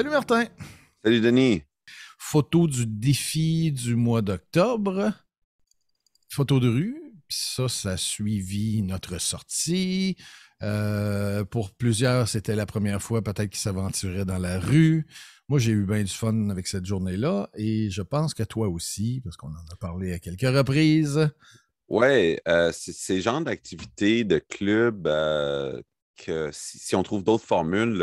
Salut Martin. Salut Denis. Photo du défi du mois d'octobre. Photo de rue. Ça, ça a suivi notre sortie. Euh, pour plusieurs, c'était la première fois peut-être qu'ils s'aventuraient dans la rue. Moi, j'ai eu bien du fun avec cette journée-là et je pense que toi aussi, parce qu'on en a parlé à quelques reprises. Oui, euh, c'est ces genres d'activités, de clubs, euh, que si, on trouve d'autres formules,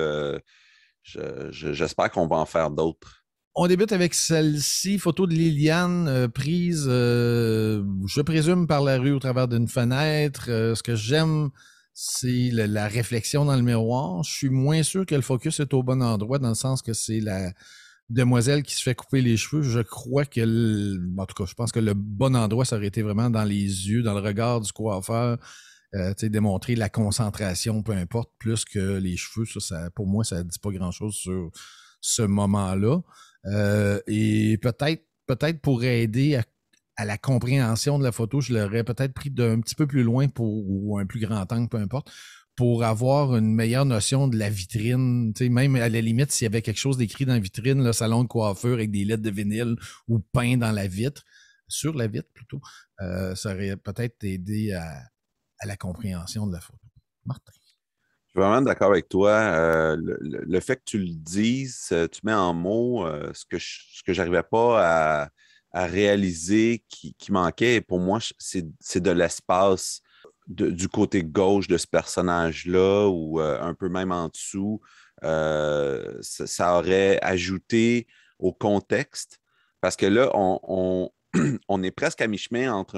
j'espère qu'on va en faire d'autres. On débute avec celle-ci, photo de Liliane euh, prise, euh, je présume, par la rue au travers d'une fenêtre. Euh, ce que j'aime, c'est la, réflexion dans le miroir. Je suis moins sûr que le focus est au bon endroit, dans le sens que c'est la demoiselle qui se fait couper les cheveux. Je crois que, en tout cas, je pense que le bon endroit, ça aurait été vraiment dans les yeux, dans le regard du coiffeur. Euh, démontrer la concentration, peu importe, plus que les cheveux, ça, pour moi, ça ne dit pas grand-chose sur ce moment-là. Euh, et peut-être, peut-être pour aider à, la compréhension de la photo, je l'aurais peut-être pris d'un petit peu plus loin ou un plus grand angle, peu importe, pour avoir une meilleure notion de la vitrine. même à la limite, s'il y avait quelque chose d'écrit dans la vitrine, le salon de coiffure avec des lettres de vinyle ou peint dans la vitre, sur la vitre plutôt, euh, ça aurait peut-être aidé à, à la compréhension de la photo. Martin. Je suis vraiment d'accord avec toi. Euh, le, fait que tu le dises, euh, tu mets en mots euh, ce que je n'arrivais pas à, réaliser qui, manquait. pour moi, c'est de l'espace. du côté gauche de ce personnage-là ou un peu même en dessous, ça, aurait ajouté au contexte. Parce que là, on, on est presque à mi-chemin entre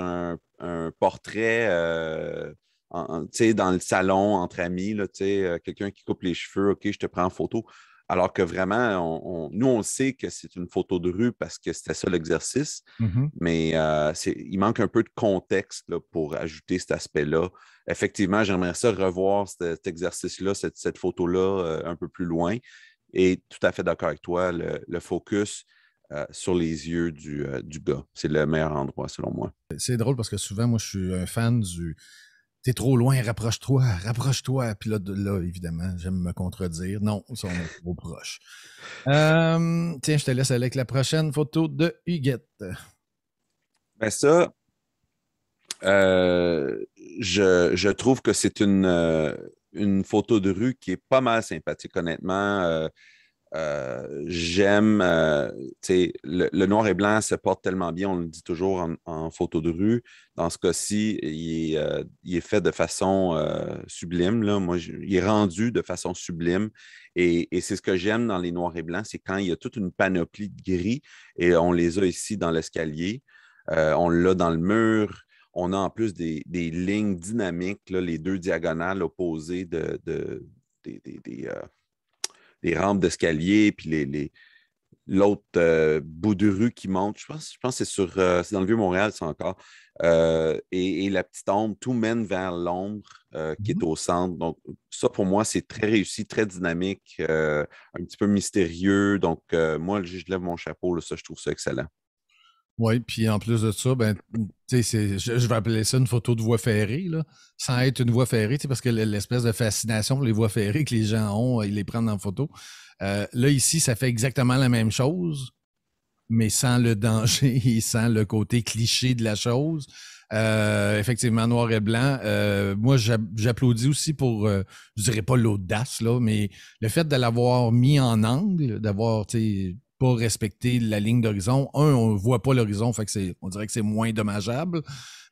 un, portrait euh, dans le salon entre amis, euh, quelqu'un qui coupe les cheveux, OK, je te prends en photo. Alors que vraiment, nous, on sait que c'est une photo de rue parce que c'était ça l'exercice, mm-hmm. mais euh, il manque un peu de contexte pour ajouter cet aspect-là. Effectivement, j'aimerais ça revoir cet, exercice-là, cette, photo-là un peu plus loin. Et tout à fait d'accord avec toi, le focus, euh, sur les yeux euh, du, gars. C'est le meilleur endroit, selon moi. C'est drôle parce que souvent, moi, je suis un fan du T'es trop loin, rapproche-toi, rapproche-toi. Puis là, là évidemment, j'aime me contredire. Non, on est trop proches. Euh, tiens, je te laisse avec la prochaine photo de Huguette. Ben ça, je, trouve que c'est une, une photo de rue qui est pas mal sympathique, honnêtement euh, j'aime, euh, le, le, noir et blanc se porte tellement bien, on le dit toujours en, photo de rue. Dans ce cas-ci, il, est euh, fait de façon sublime. Là. Moi, il est rendu de façon sublime. Et, c'est ce que j'aime dans les noirs et blancs, c'est quand il y a toute une panoplie de gris et on les a ici dans l'escalier, on l'a dans le mur. On a en plus des, lignes dynamiques, les deux diagonales opposées de, des les rampes d'escalier, puis les, l'autre euh, bout de rue qui monte. Je pense, je que c'est sur euh, c'est dans le Vieux-Montréal, c'est encore. Euh, et, la petite ombre, tout mène vers l'ombre qui est mhm. au centre. Donc, ça, pour moi, c'est très réussi, très dynamique, un petit peu mystérieux. Donc, moi, je lève mon chapeau, ça, je trouve ça excellent. Oui, puis en plus de ça, ben, je, je vais appeler ça une photo de voie ferrée, là, sans être une voie ferrée, parce que l'espèce de fascination pour les voies ferrées que les gens ont, euh, ils les prennent en photo. Euh, là, ici, ça fait exactement la même chose, mais sans le danger et sans le côté cliché de la chose. Euh, effectivement, noir et blanc. moi, j'applaudis aussi pour, je je dirais pas l'audace, là, mais le fait de l'avoir mis en angle, d'avoir, tu pas respecter la ligne d'horizon. Un, on ne voit pas l'horizon, fait que on dirait que c'est moins dommageable.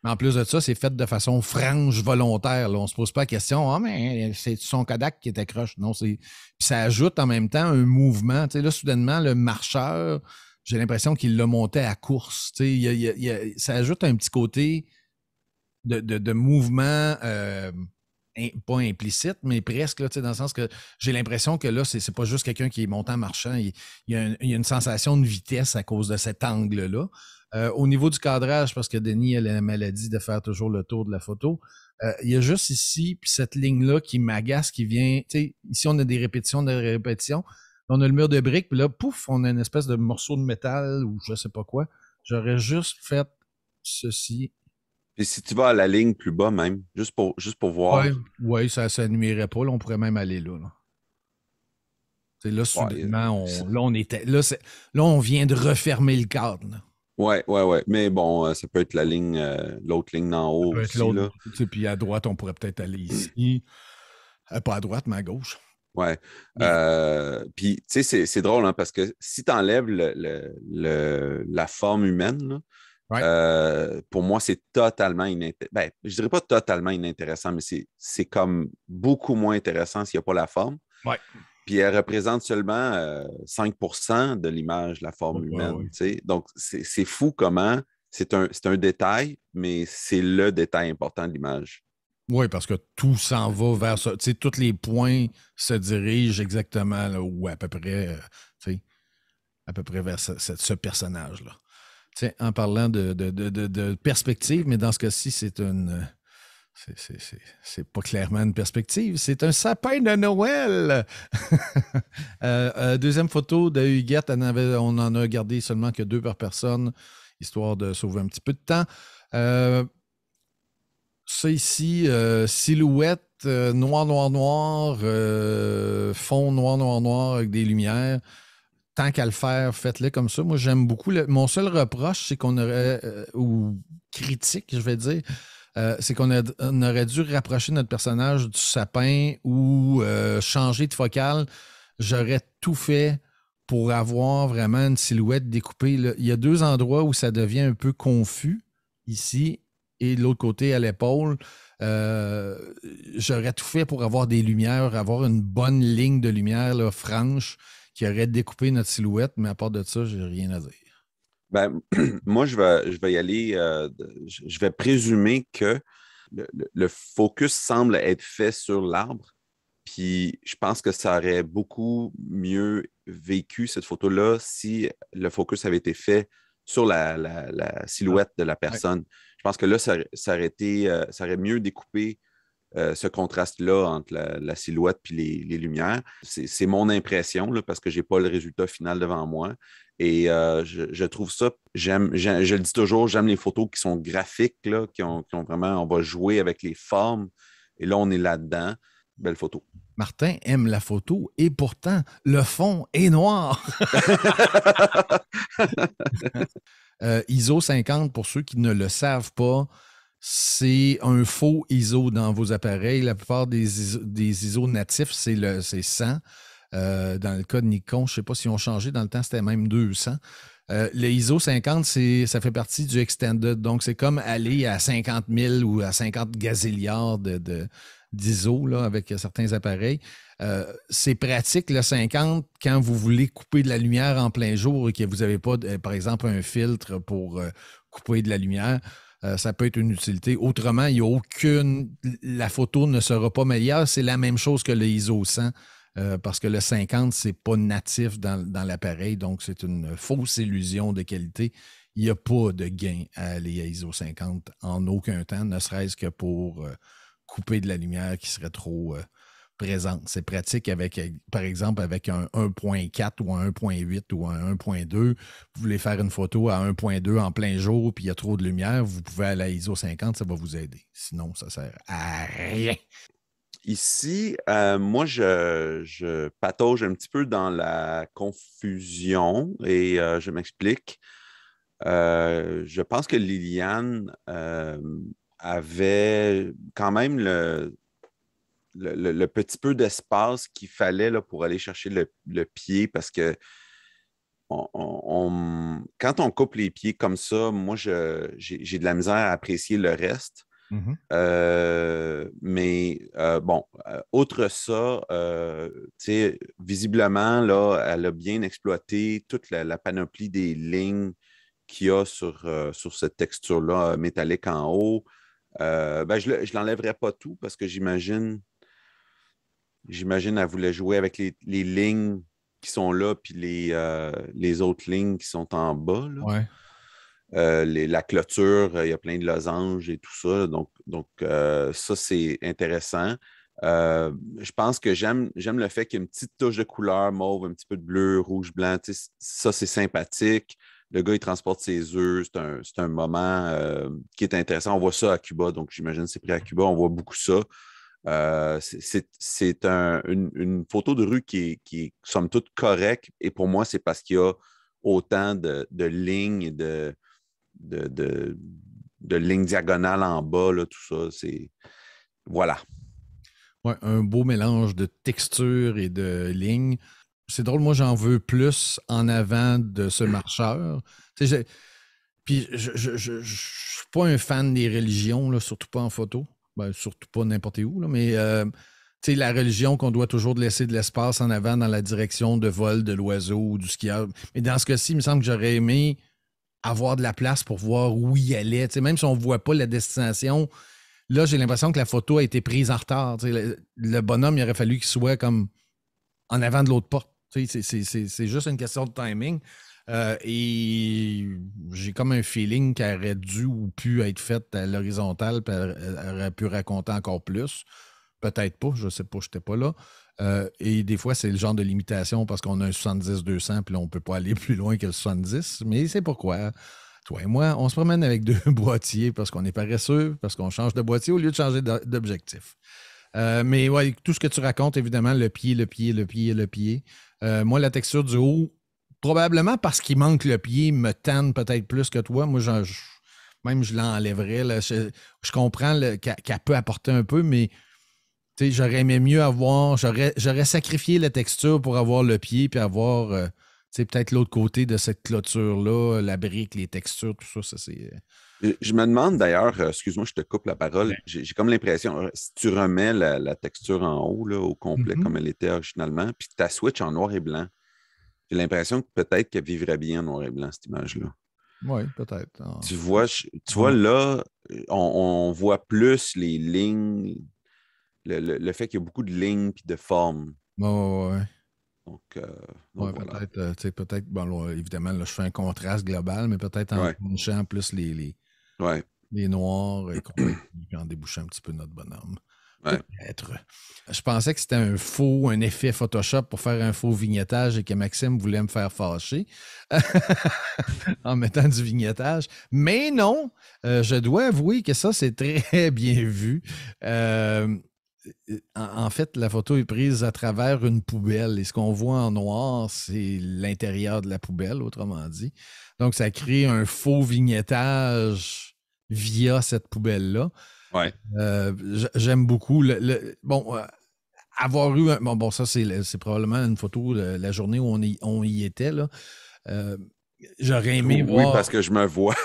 Mais en plus de ça, c'est fait de façon franche, volontaire. On se pose pas la question, ah, mais c'est son Kodak qui est accroche. Non, c'est. Puis ça ajoute en même temps un mouvement. Tu sais, là, soudainement, le marcheur, j'ai l'impression qu'il l'a monté à course. Tu sais, ça ajoute un petit côté de, de, mouvement. Euh, pas implicite, mais presque, dans le sens que j'ai l'impression que là, c'est pas juste quelqu'un qui est montant marchant. Il, y a une sensation de vitesse à cause de cet angle-là. Euh, au niveau du cadrage, parce que Denis a la maladie de faire toujours le tour de la photo, euh, il y a juste ici, puis cette ligne-là qui m'agace, qui vient. Ici, on a des répétitions, des répétitions. On a le mur de briques, puis là, pouf, on a une espèce de morceau de métal ou je sais pas quoi. J'aurais juste fait ceci puis si tu vas à la ligne plus bas même, juste pour, juste pour voir. Oui, ça ne nuirait pas. on pourrait même aller là. Là, on, là, on était, là, on vient de refermer le cadre. Oui, Ouais, ouais, Mais bon, euh, ça peut être la ligne, euh, l'autre ligne d'en haut. puis à droite, on pourrait peut-être aller mm. ici. Euh, pas à droite, mais à gauche. Ouais. puis, tu sais, c'est drôle, hein, parce que si tu enlèves la forme humaine, là, euh, pour moi, c'est totalement inintéressant. Ben, je dirais pas totalement inintéressant, mais c'est comme beaucoup moins intéressant s'il n'y a pas la forme. Puis elle représente seulement 5 euh, de l'image, la forme humaine. Donc, c'est fou comment c'est un, détail, mais c'est le détail important de l'image. Oui, parce que tout s'en va vers ça. tous les points se dirigent exactement là, ou à peu près, euh, à peu près vers ce personnage-là en parlant de, perspective, mais dans ce cas-ci, c'est une. Euh, c'est pas clairement une perspective, c'est un sapin de Noël. Euh, euh, deuxième photo de Huguette, on, en a gardé seulement que deux par personne, histoire de sauver un petit peu de temps. ça ici, silhouette noir, noir, noir, fond noir, noir, noir avec des lumières tant qu'à le faire, faites-le comme ça. Moi, j'aime beaucoup. Mon seul reproche, c'est qu'on aurait, euh, ou critique, je vais dire, euh, c'est qu'on aurait dû rapprocher notre personnage du sapin ou euh, changer de focale. J'aurais tout fait pour avoir vraiment une silhouette découpée. Il y a deux endroits où ça devient un peu confus, ici et de l'autre côté à l'épaule. J'aurais tout fait pour avoir des lumières, avoir une bonne ligne de lumière franche qui aurait découpé notre silhouette, mais à part de ça, j'ai rien à dire. Ben, moi, je vais, je vais y aller. Euh, je vais présumer que le, focus semble être fait sur l'arbre. Puis je pense que ça aurait beaucoup mieux vécu cette photo-là si le focus avait été fait sur la, silhouette ah, de la personne. Je pense que là, ça, aurait été, euh, ça aurait mieux découpé euh, ce contraste-là entre la, silhouette puis les, lumières. C'est mon impression parce que je n'ai pas le résultat final devant moi. Et euh, je, trouve ça, j'aime, je le dis toujours, j'aime les photos qui sont graphiques, qui, ont, vraiment, on va jouer avec les formes. Et là, on est là-dedans. Belle photo. Martin aime la photo et pourtant, le fond est noir. Euh, ISO 50, pour ceux qui ne le savent pas, c'est un faux ISO dans vos appareils. La plupart des ISO, natifs, c'est 100. Euh, dans le cas de Nikon, je ne sais pas si on changé dans le temps, c'était même 200. Euh, le ISO 50, ça fait partie du extended. Donc, c'est comme aller à 50 000 ou à 50 gazilliards d'ISO de, avec certains appareils. Euh, c'est pratique le 50 quand vous voulez couper de la lumière en plein jour et que vous n'avez pas, par exemple, un filtre pour couper de la lumière. Euh, ça peut être une utilité. Autrement, il n'y a aucune. La photo ne sera pas meilleure. C'est la même chose que le ISO 100. Euh, parce que le 50, ce n'est pas natif dans, l'appareil, donc c'est une fausse illusion de qualité. Il n'y a pas de gain à aller à ISO 50 en aucun temps, ne serait-ce que pour euh, couper de la lumière qui serait trop, présente. C'est pratique avec, euh, par exemple, avec un 1.4 ou un 1.8 ou un 1.2. Vous voulez faire une photo à 1.2 en plein jour, puis il y a trop de lumière, vous pouvez aller à ISO 50, ça va vous aider. Sinon, ça sert à rien. Ici, euh, moi, je, patauge un petit peu dans la confusion et euh, je m'explique. je pense que Liliane avait quand même le, le, petit peu d'espace qu'il fallait là, pour aller chercher le, pied parce que on, quand on coupe les pieds comme ça, moi, j'ai de la misère à apprécier le reste. Mm-hmm. Euh, mais euh, bon, autre euh, ça, sais, visiblement, là, elle a bien exploité toute la, panoplie des lignes qu'il y a sur, sur cette texture-là métallique en haut. Ben, je ne l'enlèverai pas tout parce que j'imagine j'imagine, elle voulait jouer avec les, lignes qui sont là, puis les, euh, autres lignes qui sont en bas. Euh, la clôture, euh, il y a plein de losanges et tout ça. Donc, ça, c'est intéressant. je pense que j'aime le fait qu'il y ait une petite touche de couleur, mauve, un petit peu de bleu, rouge, blanc. Ça, c'est sympathique. Le gars, il transporte ses œufs. C'est un, un, moment qui est intéressant. On voit ça à Cuba, donc j'imagine c'est pris à Cuba. On voit beaucoup ça. Euh, c'est une, photo de rue qui est, somme toute, correcte. Et pour moi, c'est parce qu'il y a autant de, lignes, de, de, lignes diagonales en bas, tout ça. C'est Voilà. un beau mélange de textures et de lignes. C'est drôle, moi, j'en veux plus en avant de ce marcheur. Puis, je ne suis pas un fan des religions, surtout pas en photo. Ben, surtout pas n'importe où, mais euh, la religion qu'on doit toujours laisser de l'espace en avant dans la direction de vol de l'oiseau ou du skieur. Mais dans ce cas-ci, il me semble que j'aurais aimé avoir de la place pour voir où il allait. même si on ne voit pas la destination, là, j'ai l'impression que la photo a été prise en retard. Le, bonhomme, il aurait fallu qu'il soit comme en avant de l'autre porte. C'est juste une question de timing. Euh, et j'ai comme un feeling qu'elle aurait dû ou pu être faite à l'horizontale, puis elle aurait pu raconter encore plus. Peut-être pas, je sais pas, j'étais pas là. Euh, et des fois, c'est le genre de limitation parce qu'on a un 70-200, puis on on peut pas aller plus loin que le 70, mais c'est pourquoi. Toi et moi, on se promène avec deux boîtiers parce qu'on est paresseux, parce qu'on change de boîtier au lieu de changer d'objectif. Euh, mais ouais, tout ce que tu racontes, évidemment, le pied, le pied, le pied, le pied. moi, la texture du haut, probablement parce qu'il manque le pied, me tanne peut-être plus que toi. Moi, même je l'enlèverais. Je, comprends qu'elle peut apporter un peu, mais j'aurais aimé mieux avoir. J'aurais sacrifié la texture pour avoir le pied puis avoir. Euh, peut-être l'autre côté de cette clôture-là, la brique, les textures, tout ça, euh. Euh, Je me demande d'ailleurs, excuse-moi, je te coupe la parole, j'ai comme l'impression, si tu remets la, texture en haut au complet mm-hmm. comme elle était originalement, puis tu ta Switch en noir et blanc, j'ai l'impression que peut-être qu'elle vivrait bien en noir et blanc, cette image-là. Oui, peut-être. Tu vois, là, on, voit plus les lignes, le, fait qu'il y a beaucoup de lignes et de formes. Oui, oui, Donc, euh, donc ouais, peut-être, euh, peut-être, bon, évidemment, là, je fais un contraste global, mais peut-être en bouchant plus les, les, les noirs et puis en débouchant un petit peu notre bonhomme. Je pensais que c'était un faux, un effet Photoshop pour faire un faux vignettage et que Maxime voulait me faire fâcher en mettant du vignettage. Mais non, euh, je dois avouer que ça, c'est très bien vu. Euh, en fait, la photo est prise à travers une poubelle et ce qu'on voit en noir, c'est l'intérieur de la poubelle, autrement dit. Donc, ça crée un faux vignettage via cette poubelle-là. Euh, j'aime beaucoup. Le, bon, euh, avoir eu bon, ça, c'est probablement une photo de la journée où on y, on y était. là. Euh, j'aurais aimé oui, Oui, parce que je me vois.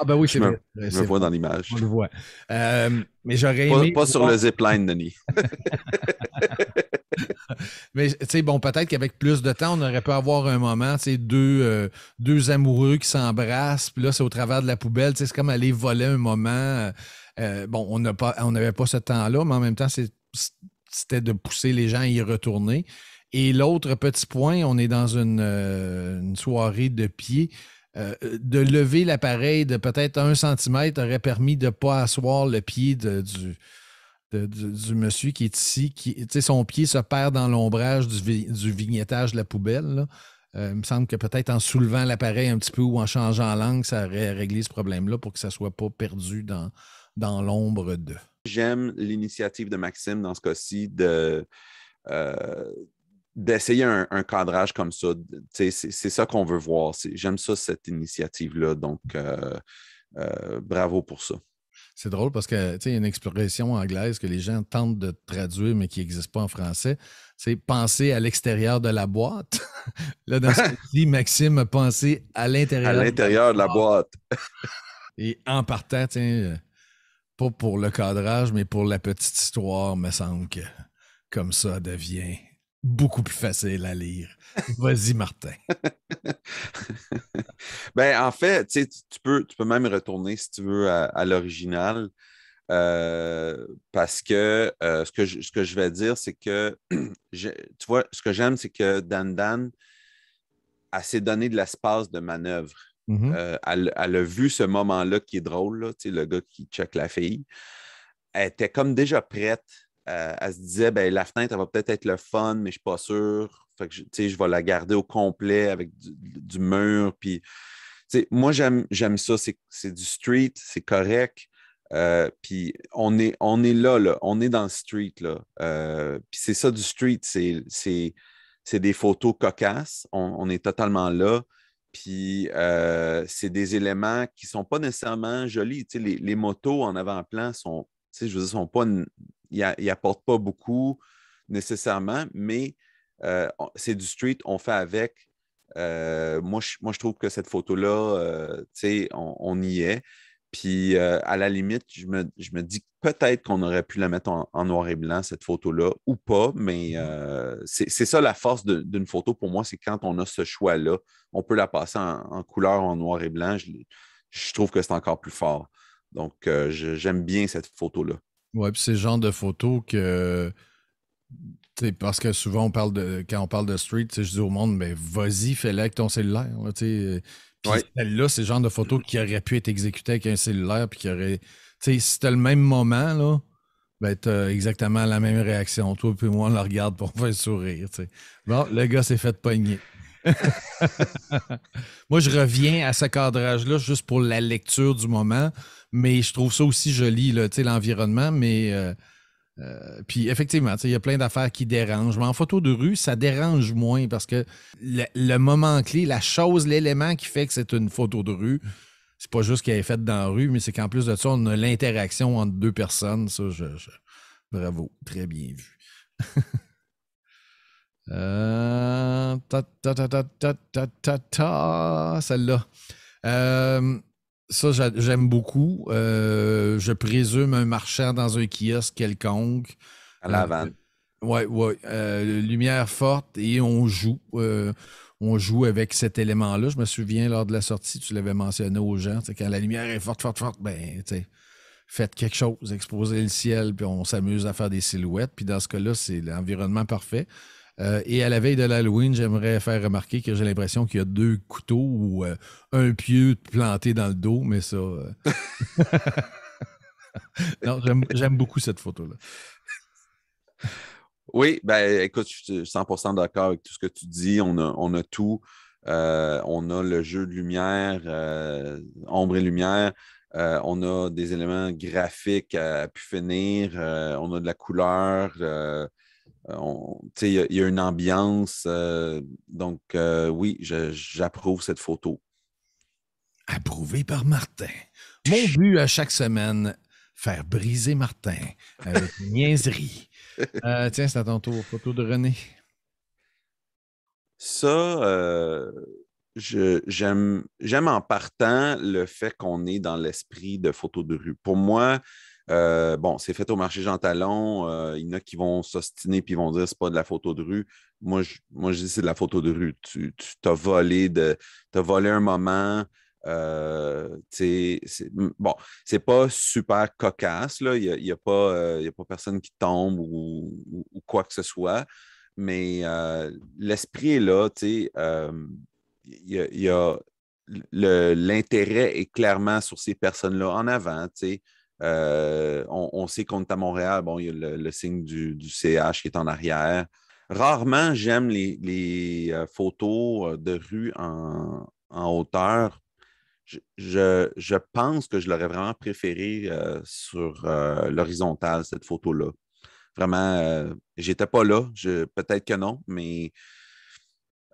ah ben oui, c'est vrai. Je me vois dans l'image. Je le voit. mais j'aurais aimé... Pas, sur le zipline, Denis. Mais tu sais, bon, peut-être qu'avec plus de temps, on aurait pu avoir un moment, tu sais, deux, euh, deux amoureux qui s'embrassent, puis là, c'est au travers de la poubelle, tu sais, c'est comme aller voler un moment. Euh, euh, bon, on n'avait pas, ce temps-là, mais en même temps, c'était de pousser les gens à y retourner. Et l'autre petit point, on est dans une, soirée de pied. de lever l'appareil de peut-être un centimètre aurait permis de ne pas asseoir le pied du, du, monsieur qui est ici, qui, son pied se perd dans l'ombrage du, vignettage de la poubelle. Euh, il me semble que peut-être en soulevant l'appareil un petit peu ou en changeant l'angle, ça aurait réglé ce problème-là pour que ça ne soit pas perdu dans, dans l'ombre de. J'aime l'initiative de Maxime dans ce cas-ci de. Euh, d'essayer un, cadrage comme ça. C'est ça qu'on veut voir. J'aime ça, cette initiative-là. Donc, euh, bravo pour ça. C'est drôle parce que il y a une expression anglaise que les gens tentent de traduire mais qui n'existe pas en français. C'est penser à l'extérieur de la boîte. Là, dans ce Maxime, penser à l'intérieur. À l'intérieur de la boîte. Et en partant, euh, pas pour le cadrage, mais pour la petite histoire, me semble que comme ça devient beaucoup plus facile à lire. Vas-y, Martin. ben, en fait, tu, peux, tu peux même retourner, si tu veux, à, l'original. Euh, parce que, euh, ce, que je, ce que je vais dire, c'est que, tu vois, ce que j'aime, c'est que Dan Dan, elle s'est donné de l'espace de manœuvre. Mm-hmm. Euh, elle, a vu ce moment-là qui est drôle, le gars qui check la fille. Elle était comme déjà prête euh, elle, se disait ben, la fenêtre, elle va peut-être être le fun, mais je ne suis pas sûr. je vais la garder au complet avec du, mur. Puis, moi, j'aime ça. C'est du street, c'est correct. Euh, puis on est, on est là, là, on est dans le street. Là. Euh, puis c'est ça du street, c'est des photos cocasses, on, est totalement là. Puis c'est des éléments qui ne sont pas nécessairement jolis. les, motos en avant-plan sont, je veux dire, sont pas il apporte pas beaucoup nécessairement, mais euh, c'est du street, on fait avec. Euh, moi, je, moi, je trouve que cette photo-là, euh, tu sais, on, y est. Puis à la limite, je me, dis peut-être qu'on aurait pu la mettre en, noir et blanc, cette photo-là, ou pas, mais mm-hmm. c'est ça la force d'une photo pour moi, c'est quand on a ce choix-là, on peut la passer en, couleur, en noir et blanc. je trouve que c'est encore plus fort. Donc, j'aime bien cette photo-là. Oui, puis c'est le genre de photos que. Parce que souvent, on parle de, quand on parle de street, je dis au monde, mais vas-y, fais-le avec ton cellulaire. Là, puis celle-là, c'est le genre de photo qui aurait pu être exécutée avec un cellulaire, puis qui aurait. si c'était le même moment, là, ben, t'as exactement la même réaction. Toi, puis moi, on la regarde pour faire sourire. Bon, le gars s'est fait pogner. moi, je reviens à ce cadrage-là juste pour la lecture du moment mais je trouve ça aussi joli, l'environnement, mais... Euh, euh puis effectivement, il y a plein d'affaires qui dérangent. Mais en photo de rue, ça dérange moins parce que le, moment clé, la chose, l'élément qui fait que c'est une photo de rue, c'est pas juste qu'elle est faite dans la rue, mais c'est qu'en plus de ça, on a l'interaction entre deux personnes. Ça, je, bravo, très bien vu. Euh, ta, ta, ta, ta, ta, ta, ta, ta, celle-là. Euh, ça, j'aime beaucoup. Euh, je présume un marchand dans un kiosque quelconque. À la euh, vanne. Oui, oui. Euh, lumière forte et on joue. on joue avec cet élément-là. Je me souviens, lors de la sortie, tu l'avais mentionné aux gens. Quand la lumière est forte, forte, forte, ben, faites quelque chose, exposez le ciel, puis on s'amuse à faire des silhouettes. Puis dans ce cas-là, c'est l'environnement parfait. Euh, et à la veille de l'Halloween, j'aimerais faire remarquer que j'ai l'impression qu'il y a deux couteaux ou euh, un pieu planté dans le dos, mais ça. Euh, non, j'aime beaucoup cette photo-là. Oui, ben écoute, je suis 100% d'accord avec tout ce que tu dis. On a, tout. on a le jeu de lumière, ombre et lumière. on a des éléments graphiques à, pu finir, on a de la couleur, euh, il y, a une ambiance. Euh, donc, euh, oui, j'approuve cette photo. Approuvé par Martin. Mon but à chaque semaine, faire briser Martin avec une niaiserie. tiens, c'est à ton tour. Photo de René. Ça, j'aime en partant le fait qu'on est dans l'esprit de photo de rue. Pour moi, euh, bon, c'est fait au marché Jean Talon. Euh, il y en a qui vont s'ostiner puis vont dire c'est pas de la photo de rue. Moi, je, moi, je c'est de la photo de rue. Tu, t'as volé de as volé un moment. Euh, c'est, bon, c'est pas super cocasse. Il n'y euh, a, pas, personne qui tombe ou, quoi que ce soit. Mais l'esprit est là. Il y l'intérêt est clairement sur ces personnes-là en avant. Euh, on, sait qu'on est à Montréal, bon, il y a le, signe du, CH qui est en arrière. Rarement, j'aime les, euh, photos euh, de rue en, hauteur. Je, pense que je l'aurais vraiment préféré sur l'horizontale, cette photo-là. Vraiment, j'étais pas là, peut-être que non, mais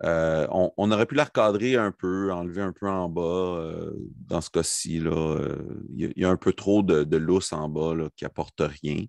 euh, on, aurait pu la recadrer un peu, enlever un peu en bas. Euh, dans ce cas-ci, euh, il y, a un peu trop de, de lousse en bas qui apporte rien.